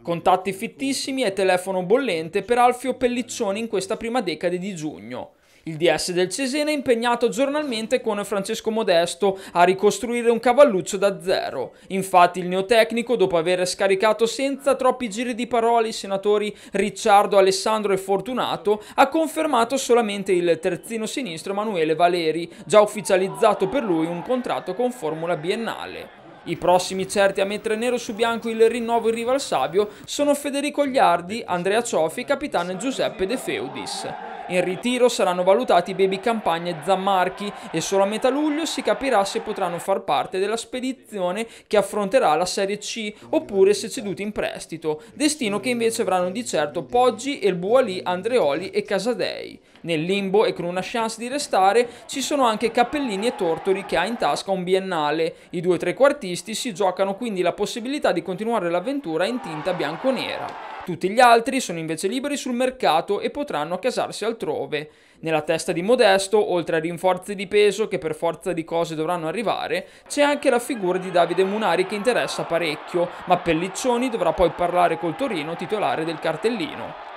Contatti fittissimi e telefono bollente per Alfio Pelliccioni in questa prima decade di giugno. Il DS del Cesena è impegnato giornalmente con Francesco Modesto a ricostruire un cavalluccio da zero. Infatti il neotecnico, dopo aver scaricato senza troppi giri di parole i senatori Ricciardo, Alessandro e Fortunato, ha confermato solamente il terzino sinistro Emanuele Valeri, già ufficializzato per lui un contratto con formula biennale. I prossimi certi a mettere nero su bianco il rinnovo in riva al Sabio sono Federico Gliardi, Andrea Ciofi, e capitano Giuseppe De Feudis. In ritiro saranno valutati Baby Campagna e Zammarchi e solo a metà luglio si capirà se potranno far parte della spedizione che affronterà la Serie C oppure se ceduti in prestito, destino che invece avranno di certo Poggi, El Buali, Andreoli e Casadei. Nel limbo e con una chance di restare ci sono anche Cappellini e Tortori che ha in tasca un biennale. I due trequartisti si giocano quindi la possibilità di continuare l'avventura in tinta bianconera. Tutti gli altri sono invece liberi sul mercato e potranno accasarsi altrove. Nella testa di Modesto, oltre a rinforzi di peso che per forza di cose dovranno arrivare, c'è anche la figura di Davide Munari che interessa parecchio, ma Pelliccioni dovrà poi parlare col Torino titolare del cartellino.